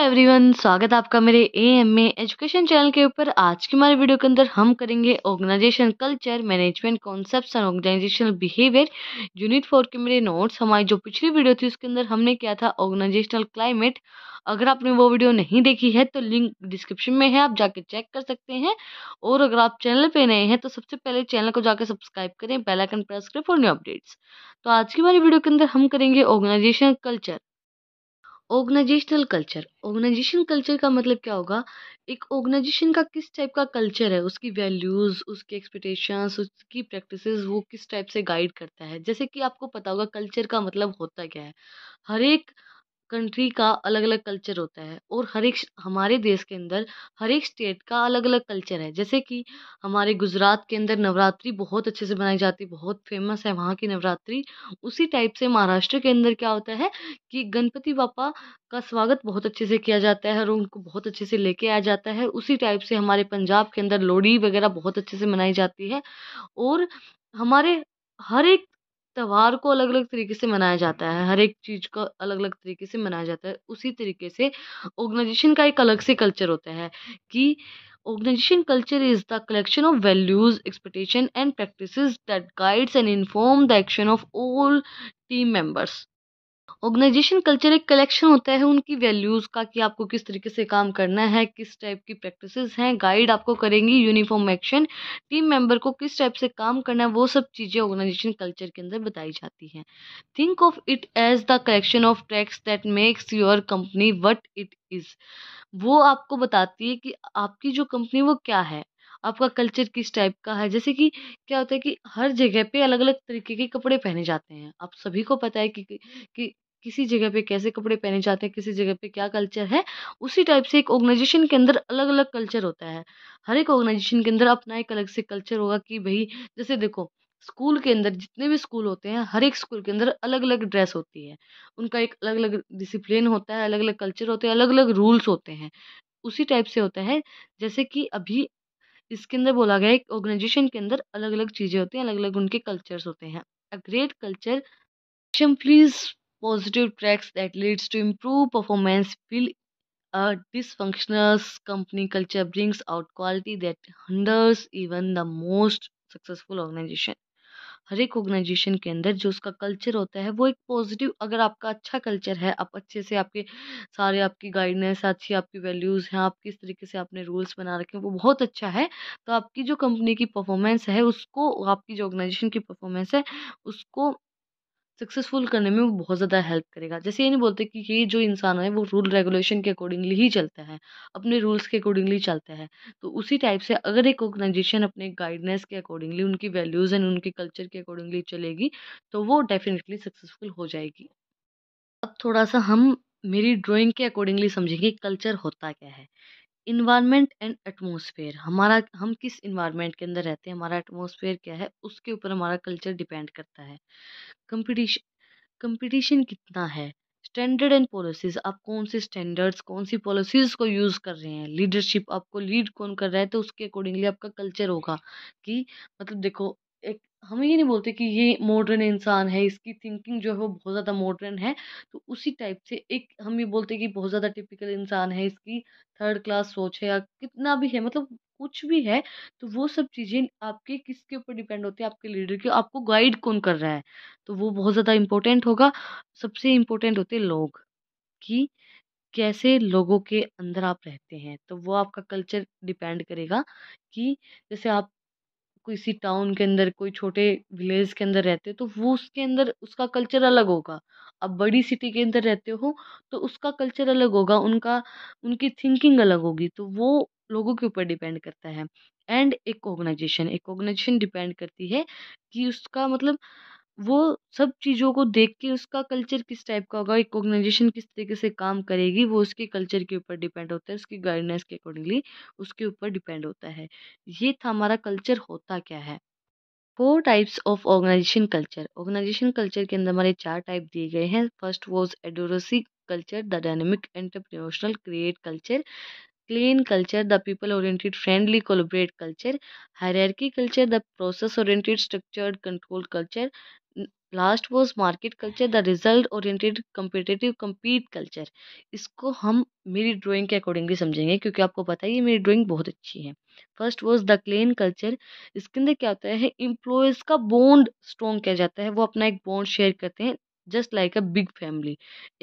Everyone स्वागत है आपका मेरे A M A education channel के ऊपर आज की हमारे वीडियो के अंदर हम करेंगे organization culture management concepts and organizational behaviour unit four के मेरे नोट्स हमारी जो पिछली वीडियो थी उसके अंदर हमने किया था ऑर्गेनाइजेशनल क्लाइमेट अगर आपने वो वीडियो नहीं देखी है तो लिंक डिस्क्रिप्शन में है आप जाके चेक कर सकते हैं और अगर आप चैनल पे नए हैं तो सबसे पहले चैनल को जाके सब्सक्राइब करें बेल आइकन प्रेस करें फॉर न्यू अपडेट्स तो आज की हमारी वीडियो के अंदर हम करेंगे organization culture organizational culture organization culture का मतलब क्या होगा एक ऑर्गेनाइजेशन का किस टाइप का कल्चर है उसकी वैल्यूज़ उसकी एक्सपेक्टेशंस उसकी प्रैक्टिसेस वो किस टाइप से गाइड करता है जैसे कि आपको पता होगा कल्चर का मतलब होता क्या है हर एक कंट्री का अलग अलग कल्चर होता है और हर एक हमारे देश के अंदर हर एक स्टेट का अलग अलग कल्चर है जैसे कि हमारे गुजरात के अंदर नवरात्रि बहुत अच्छे से मनाई जाती है बहुत फेमस है वहाँ की नवरात्रि उसी टाइप से महाराष्ट्र के अंदर क्या होता है कि गणपति बापा का स्वागत बहुत अच्छे से किया जाता है और उनको बहुत अच्छे से लेके आया जाता है उसी टाइप से हमारे पंजाब के अंदर लोहड़ी वगैरह बहुत अच्छे से मनाई जाती है और हमारे हर एक त्यौहार को अलग अलग तरीके से मनाया जाता है हर एक चीज को अलग अलग तरीके से मनाया जाता है उसी तरीके से ऑर्गेनाइजेशन का एक अलग से कल्चर होता है कि organization culture is the collection of values expectation and practices that guides and inform the action of all team members organization culture एक कलेक्शन होता है उनकी वैल्यूज़ का कि आपको किस तरीके से काम करना है किस टाइप की प्रैक्टिसेस हैं गाइड आपको करेंगी यूनिफॉर्म एक्शन टीम मेंबर को किस टाइप से काम करना है वो सब चीज़ें ऑर्गेनाइजेशन कल्चर के अंदर बताई जाती हैं think of it as the collection of traits that makes your company what it is वो आपको बताती है कि आपकी जो कंपनी वो क्या है आपका कल्चर किस टाइप का है जैसे कि क्या होता है कि हर जगह पे अलग अलग तरीके के कपड़े पहने जाते हैं आप सभी को पता है कि, कि किसी जगह पे कैसे कपड़े पहने जाते हैं किसी जगह पे क्या कल्चर है उसी टाइप से एक ऑर्गेनाइजेशन के अंदर अलग अलग कल्चर होता है हर एक ऑर्गेनाइजेशन के अंदर अपना एक अलग से कल्चर होगा कि भाई जैसे देखो स्कूल के अंदर जितने भी स्कूल होते हैं हर एक स्कूल के अंदर अलग अलग ड्रेस होती है उनका एक अलग अलग डिसिप्लिन होता है अलग अलग कल्चर होते हैं अलग अलग रूल्स होते हैं उसी टाइप से होता है जैसे कि अभी इसके अंदर बोला गया एक ऑर्गेनाइजेशन के अंदर अलग अलग चीज़ें होती हैं अलग अलग उनके कल्चर्स होते हैं a great culture please positive traits that leads to improve performance while a dysfunctional company culture brings out quality that hinders even the most successful organization हर एक ऑर्गेनाइजेशन के अंदर जो उसका कल्चर होता है वो एक पॉजिटिव अगर आपका अच्छा कल्चर है आप अच्छे से आपके सारे आपकी गाइडनेस अच्छी आपकी वैल्यूज़ हैं आप किस तरीके से आपने रूल्स बना रखे हैं वो बहुत अच्छा है तो आपकी जो कंपनी की परफॉर्मेंस है उसको आपकी जो ऑर्गेनाइजेशन की परफॉर्मेंस है उसको सक्सेसफुल करने में वो बहुत ज़्यादा हेल्प करेगा जैसे ये नहीं बोलते कि ये जो इंसान है वो रूल रेगुलेशन के अकॉर्डिंगली ही चलता है अपने रूल्स के अकॉर्डिंगली चलता है तो उसी टाइप से अगर एक ऑर्गेनाइजेशन अपने गाइडनेस के अकॉर्डिंगली उनकी वैल्यूज़ एंड उनके कल्चर के अकॉर्डिंगली चलेगी तो वो डेफिनेटली सक्सेसफुल हो जाएगी अब थोड़ा सा हम मेरी ड्राइंग के अकॉर्डिंगली समझेंगे कल्चर होता क्या है इन्वायरमेंट एंड एटमोसफेयर हमारा हम किस इन्वायरमेंट के अंदर रहते हैं हमारा एटमोसफेयर क्या है उसके ऊपर हमारा कल्चर डिपेंड करता है कंपटीशन कंपटीशन कितना है स्टैंडर्ड एंड पॉलिसीज आप कौन से स्टैंडर्ड्स कौन सी पॉलिसीज को यूज़ कर रहे हैं लीडरशिप आपको लीड कौन कर रहा है तो उसके अकॉर्डिंगली आपका कल्चर होगा कि मतलब देखो एक हम ये नहीं बोलते कि ये मॉडर्न इंसान है इसकी थिंकिंग जो है वो बहुत ज़्यादा मॉडर्न है तो उसी टाइप से एक हम ये बोलते हैं कि बहुत ज़्यादा टिपिकल इंसान है इसकी थर्ड क्लास सोच है या कितना भी है मतलब कुछ भी है तो वो सब चीज़ें आपके किसके ऊपर डिपेंड होती है आपके लीडर के आपको गाइड कौन कर रहा है तो वो बहुत ज़्यादा इम्पोर्टेंट होगा सबसे इम्पोर्टेंट होते लोग कि कैसे लोगों के अंदर आप रहते हैं तो वो आपका कल्चर डिपेंड करेगा कि जैसे आप किसी टाउन के अंदर कोई छोटे विलेज के अंदर रहते हो तो वो उसके अंदर उसका कल्चर अलग होगा आप बड़ी सिटी के अंदर रहते हो तो उसका कल्चर अलग होगा उनका उनकी थिंकिंग अलग होगी तो वो लोगों के ऊपर डिपेंड करता है एंड एक ऑर्गेनाइजेशन एक ऑर्गेनाइजेशन डिपेंड करती है कि उसका मतलब वो सब चीज़ों को देख के उसका कल्चर किस टाइप का होगा एक ऑर्गेनाइजेशन किस तरीके से काम करेगी वो उसके कल्चर के ऊपर डिपेंड होता है उसकी गाइडनेस के अकॉर्डिंगली उसके ऊपर डिपेंड होता है ये था हमारा कल्चर होता क्या है four types of organization culture organization culture के अंदर हमारे चार टाइप दिए गए हैं first was adhocracy culture the dynamic entrepreneurial create culture clan culture the people oriented friendly collaborate culture hierarchy culture the process oriented structured control culture last was market culture the result oriented competitive compete culture इसको हम मेरी drawing के accordingly समझेंगे क्योंकि आपको पता है ये मेरी ड्राइंग बहुत अच्छी है first was the clan culture इसके अंदर क्या होता है इम्प्लॉयज़ का बॉन्ड स्ट्रॉन्ग किया जाता है वो अपना एक बॉन्ड शेयर करते हैं just like a big family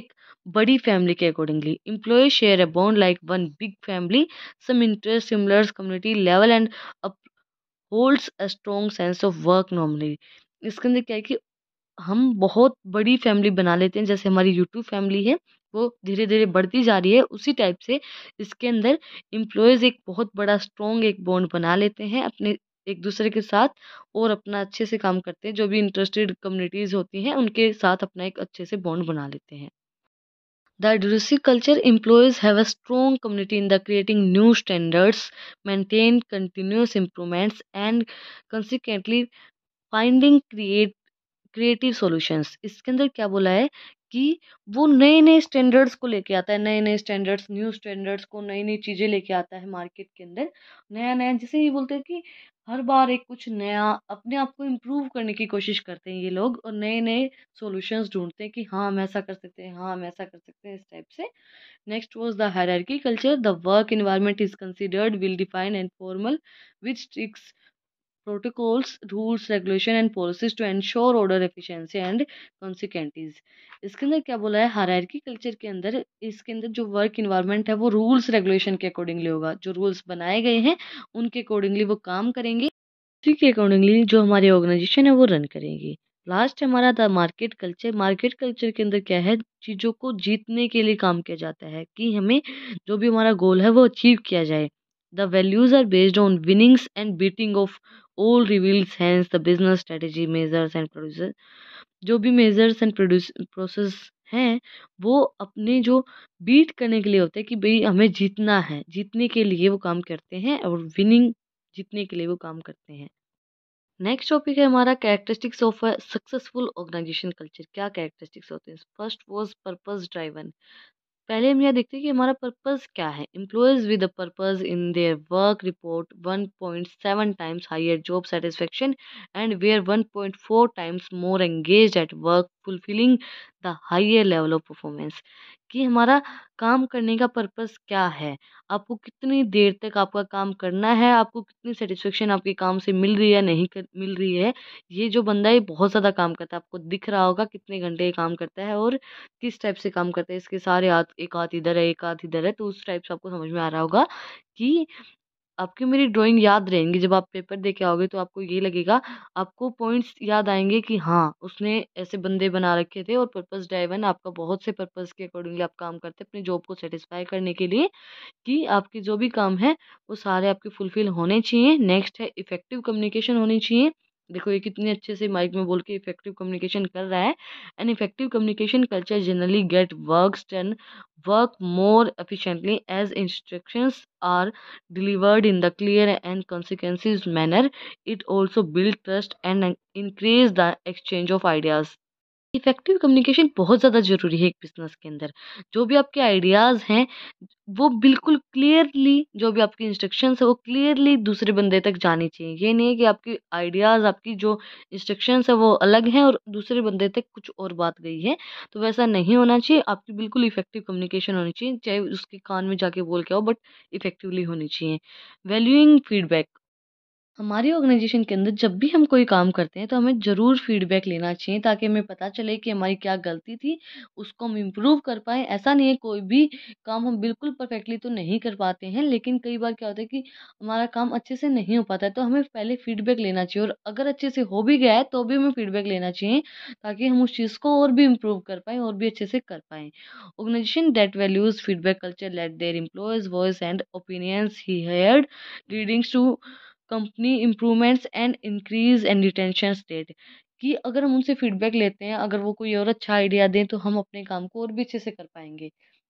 एक बड़ी फैमिली के accordingly employee share a bond like one big family some interest similars community level and upholds a strong sense of work normally इसके अंदर क्या है कि हम बहुत बड़ी फैमिली बना लेते हैं जैसे हमारी यूट्यूब फैमिली है वो धीरे धीरे बढ़ती जा रही है उसी टाइप से इसके अंदर एम्प्लॉयज़ एक बहुत बड़ा स्ट्रॉन्ग एक बॉन्ड बना लेते हैं अपने एक दूसरे के साथ और अपना अच्छे से काम करते हैं जो भी इंटरेस्टेड कम्युनिटीज़ होती हैं उनके साथ अपना एक अच्छे से बॉन्ड बना लेते हैं द डूसी culture employees have a strong community in the creating new standards, maintain continuous improvements, and finding create creative solutions इसके अंदर क्या बोला है कि वो नए नए स्टैंडर्ड्स को लेके आता है नए नए स्टैंडर्ड्स न्यू स्टैंडर्ड्स को नई नई चीज़ें लेके आता है मार्केट के अंदर नया नया जिसे ये बोलते हैं कि हर बार एक कुछ नया अपने आप को इम्प्रूव करने की कोशिश करते हैं ये लोग और नए नए सॉल्यूशंस ढूंढते हैं कि हाँ हम ऐसा कर सकते हैं हाँ हम ऐसा कर सकते हैं इस टाइप से next was the hierarchy culture the work environment is considered well defined and formal which strict protocols, rules, regulation and policies to ensure order, efficiency and consequences. इसके अंदर क्या बोला है हायरकी कल्चर के अंदर इसके अंदर जो वर्क इन्वायरमेंट है वो रूल्स रेगुलेशन के अकॉर्डिंगली होगा जो रूल्स बनाए गए हैं उनके अकॉर्डिंगली वो काम करेंगे उसी के अकॉर्डिंगली जो हमारी ऑर्गेनाइजेशन है वो रन करेंगी लास्ट हमारा था मार्केट कल्चर मार्केट कल्चर के अंदर क्या है चीज़ों को जीतने के लिए काम किया जाता है कि हमें जो भी हमारा गोल है वो अचीव किया जाए The values are based on winnings and beating of all reveals, hence the business strategy measures and producers. जो भी मेजर्स एंड प्रोड्यूस प्रोसेस हैं वो अपने जो बीट करने के लिए होते हैं कि भाई हमें जीतना है जीतने के लिए वो काम करते हैं और विनिंग जीतने के लिए वो काम करते हैं नेक्स्ट टॉपिक है हमारा characteristics of successful organization culture क्या कैरेक्टरिस्टिक्स होते हैं फर्स्ट वॉज पर्पज ड्राइवन पहले हम यह देखते हैं कि हमारा पर्पस क्या है employees with purpose in their work report 1.7 times higher job satisfaction and were 1.4 times more engaged at work fulfilling the higher level of performance कि हमारा काम करने का पर्पस क्या है आपको कितनी देर तक आपका काम करना है आपको कितनी सेटिस्फेक्शन आपके काम से मिल रही है नहीं मिल रही है ये जो बंदा है बहुत ज़्यादा काम करता है आपको दिख रहा होगा कितने घंटे ये काम करता है और किस टाइप से काम करता है इसके सारे हाथ एक हाथ इधर है एक हाथ इधर है तो उस टाइप से आपको समझ में आ रहा होगा कि आपकी मेरी ड्राइंग याद रहेंगी जब आप पेपर दे के आओगे तो आपको ये लगेगा आपको पॉइंट्स याद आएंगे कि हाँ उसने ऐसे बंदे बना रखे थे और पर्पस ड्राइवन आपका बहुत से पर्पस के अकॉर्डिंगली आप काम करते अपने अपनी जॉब को सेटिस्फाई करने के लिए कि आपके जो भी काम है वो सारे आपके फुलफिल होने चाहिए नेक्स्ट है इफेक्टिव कम्युनिकेशन होनी चाहिए देखो ये कितने अच्छे से माइक में बोल के इफेक्टिव कम्युनिकेशन कर रहा है and effective communication culture generally get work and work more efficiently as instructions are delivered in the clear and consequences manner it also build trust and increase the exchange of ideas effective communication बहुत ज़्यादा ज़रूरी है एक business के अंदर जो भी आपके आइडियाज़ हैं वो बिल्कुल क्लियरली जो भी आपकी इंस्ट्रक्शंस है वो क्लियरली दूसरे बंदे तक जानी चाहिए ये नहीं है कि आपकी आइडियाज़ आपकी जो इंस्ट्रक्शंस है वो अलग हैं और दूसरे बंदे तक कुछ और बात गई है तो वैसा नहीं होना चाहिए आपकी बिल्कुल इफ़ेक्टिव कम्युनिकेशन होनी चाहिए चाहे उसके कान में जाके बोल के आओ बट इफ़ेक्टिवली होनी चाहिए वैल्यूइंग फीडबैक हमारी ऑर्गेनाइजेशन के अंदर जब भी हम कोई काम करते हैं तो हमें ज़रूर फीडबैक लेना चाहिए ताकि हमें पता चले कि हमारी क्या गलती थी उसको हम इम्प्रूव कर पाएँ ऐसा नहीं है कोई भी काम हम बिल्कुल परफेक्टली तो नहीं कर पाते हैं लेकिन कई बार क्या होता है कि हमारा काम अच्छे से नहीं हो पाता है तो हमें पहले फीडबैक लेना चाहिए और अगर अच्छे से हो भी गया है तो भी हमें फीडबैक लेना चाहिए ताकि हम उस चीज़ को और भी इम्प्रूव कर पाएँ और भी अच्छे से कर पाएँ organization that values feedback culture let their employees voice and opinions be heard leading to company improvements and increase and retention rate कि अगर हम उनसे फीडबैक लेते हैं अगर वो कोई और अच्छा आइडिया दें तो हम अपने काम को और भी अच्छे से कर पाएंगे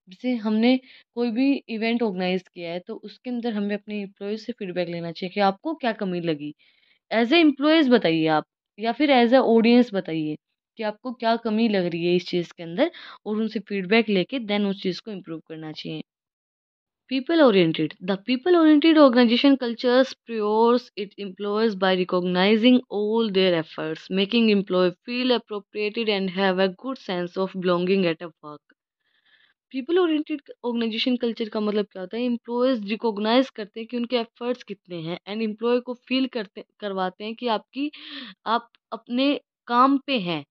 जैसे हमने कोई भी इवेंट ऑर्गेनाइज किया है तो उसके अंदर हमें अपने इम्प्लॉयज से फीडबैक लेना चाहिए कि आपको क्या कमी लगी एज ए इम्प्लॉयज़ बताइए आप या फिर एज ए ऑडियंस बताइए कि आपको क्या कमी लग रही है इस चीज़ के अंदर और उनसे फीडबैक लेके देन उस चीज़ को इम्प्रूव करना चाहिए people oriented the people oriented organization culture priors its employees by recognizing all their efforts making employee feel appropriated and have a good sense of belonging at a work people oriented organization culture का मतलब क्या होता है employees recognise करते हैं कि उनके efforts कितने हैं एंड एम्प्लॉय को फील करते करवाते हैं कि आपकी आप अपने काम पे हैं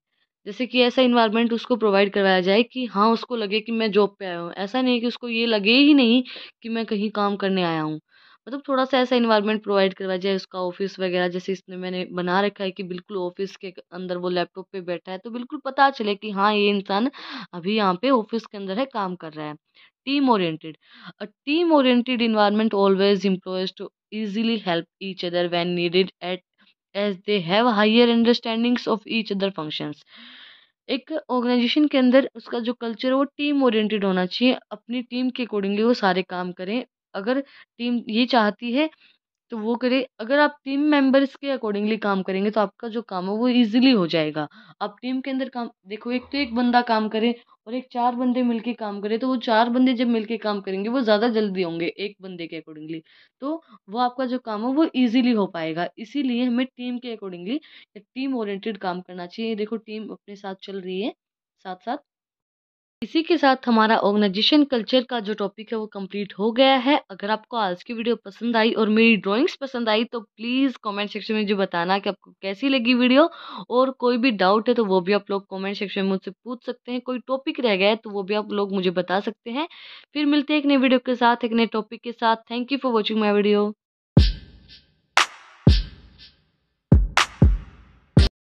जैसे कि ऐसा इन्वायरमेंट उसको प्रोवाइड करवाया जाए कि हाँ उसको लगे कि मैं जॉब पे आया हूँ ऐसा नहीं कि उसको ये लगे ही नहीं कि मैं कहीं काम करने आया हूँ मतलब थोड़ा सा ऐसा इन्वायरमेंट प्रोवाइड करवाया जाए उसका ऑफिस वगैरह जैसे इसने मैंने बना रखा है कि बिल्कुल ऑफिस के अंदर वो लैपटॉप पे बैठा है तो बिल्कुल पता चले कि हाँ ये इंसान अभी यहाँ पे ऑफिस के अंदर है काम कर रहा है team oriented a team oriented environment always employees to easily help each other when needed at as they have higher understandings of each other functions एक ऑर्गेनाइजेशन के अंदर उसका जो कल्चर है वो टीम ओरिएंटेड होना चाहिए अपनी टीम के अकॉर्डिंगली वो सारे काम करें अगर टीम ये चाहती है तो वो करे अगर आप टीम मेंबर्स के अकॉर्डिंगली काम करेंगे तो आपका जो काम है वो इजीली हो जाएगा आप टीम के अंदर काम देखो एक तो एक बंदा काम करे और एक चार बंदे मिलके काम करें तो वो चार बंदे जब मिलके काम करेंगे वो ज़्यादा जल्दी होंगे एक बंदे के अकॉर्डिंगली तो वो आपका जो काम है वो ईजिली हो पाएगा इसीलिए हमें टीम के अकॉर्डिंगली टीम ओरिएंटेड काम करना चाहिए देखो टीम अपने साथ चल रही है साथ साथ इसी के साथ हमारा ऑर्गेनाइजेशन कल्चर का जो टॉपिक है वो कंप्लीट हो गया है अगर आपको आज की वीडियो पसंद आई और मेरी ड्राइंग्स पसंद आई तो प्लीज़ कमेंट सेक्शन में मुझे बताना कि आपको कैसी लगी वीडियो और कोई भी डाउट है तो वो भी आप लोग कमेंट सेक्शन में मुझसे पूछ सकते हैं कोई टॉपिक रह गया है तो वो भी आप लोग मुझे बता सकते हैं फिर मिलते हैं एक नई वीडियो के साथ एक नए टॉपिक के साथ thank you for watching my video